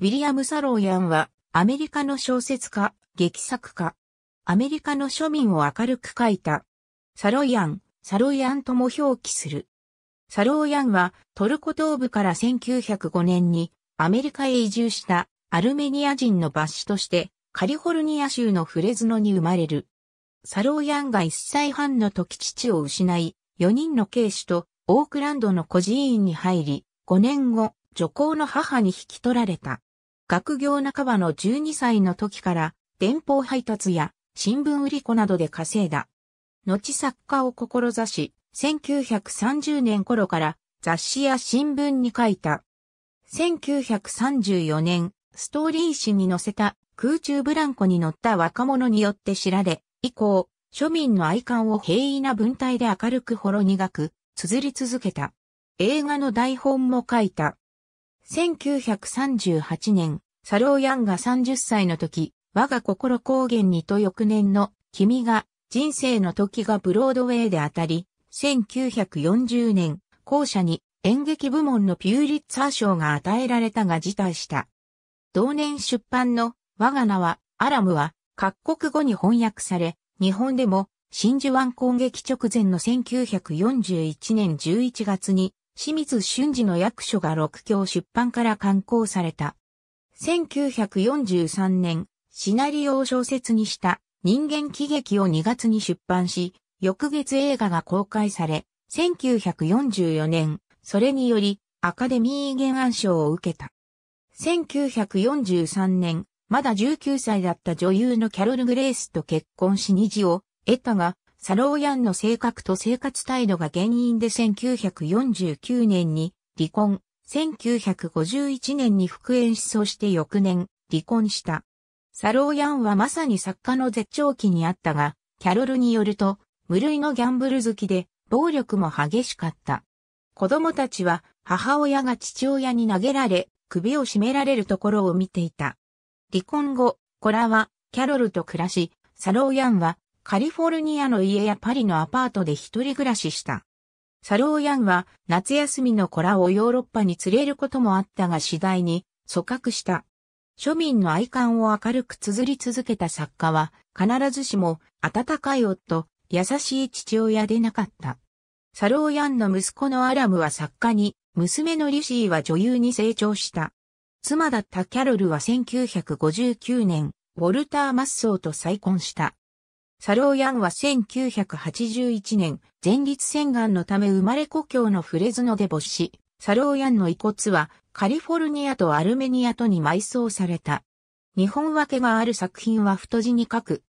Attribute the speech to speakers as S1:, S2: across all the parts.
S1: ウィリアム・サローヤンは、アメリカの小説家、劇作家。アメリカの庶民を明るく書いた。サローヤン、サローヤンとも表記する。サローヤンは、トルコ東部から1905年に、アメリカへ移住したアルメニア人の抜子として、カリフォルニア州のフレズノに生まれる。サローヤンが1歳半の時父を失い、4人の警視とオークランドの孤児院に入り、5年後、女皇の母に引き取られた。学業半ばの12歳の時から、電報配達や新聞売り子などで稼いだ。後作家を志し、1930年頃から雑誌や新聞に書いた。1934年、ストーリー誌に載せた空中ブランコに乗った若者によって知られ、以降、庶民の愛観を平易な文体で明るくほろ苦く、綴り続けた。映画の台本も書いた。1938年、サローヤンが30歳の時、我が心高原にと翌年の君が人生の時がブロードウェイで当たり、1940年、後者に演劇部門のピューリッツァー賞が与えられたが辞退した。同年出版の我が名はアラムは各国語に翻訳され、日本でも真珠湾攻撃直前の1941年11月に清水俊二の役所が六教出版から刊行された。1943年、シナリオを小説にした人間喜劇を2月に出版し、翌月映画が公開され、1944年、それによりアカデミー原案賞を受けた。1943年、まだ19歳だった女優のキャロル・グレースと結婚し二児を得たが、サローヤンの性格と生活態度が原因で1949年に離婚。1951年に復縁しそして翌年、離婚した。サローヤンはまさに作家の絶頂期にあったが、キャロルによると、無類のギャンブル好きで、暴力も激しかった。子供たちは、母親が父親に投げられ、首を絞められるところを見ていた。離婚後、コラは、キャロルと暮らし、サローヤンは、カリフォルニアの家やパリのアパートで一人暮らしした。サローヤンは夏休みの子らをヨーロッパに連れることもあったが次第に組閣した。庶民の愛観を明るく綴り続けた作家は必ずしも温かい夫、優しい父親でなかった。サローヤンの息子のアラムは作家に、娘のリシーは女優に成長した。妻だったキャロルは1959年、ウォルター・マッソーと再婚した。サローヤンは1981年、前立腺がんのため生まれ故郷のフレズノで没し、サローヤンの遺骨はカリフォルニアとアルメニアとに埋葬された。日本分けがある作品は太字に書く。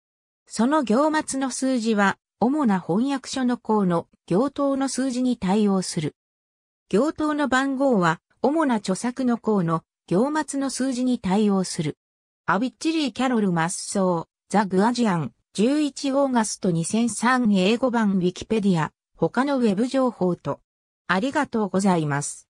S1: その行末の数字は、主な翻訳書の項の行頭の数字に対応する。行頭の番号は、主な著作の項の行末の数字に対応する。アビッチリー・キャロル・マッソー、ザ・グアジアン、11オーガスト2003英語版ウィキペディア、他のウェブ情報と、ありがとうございます。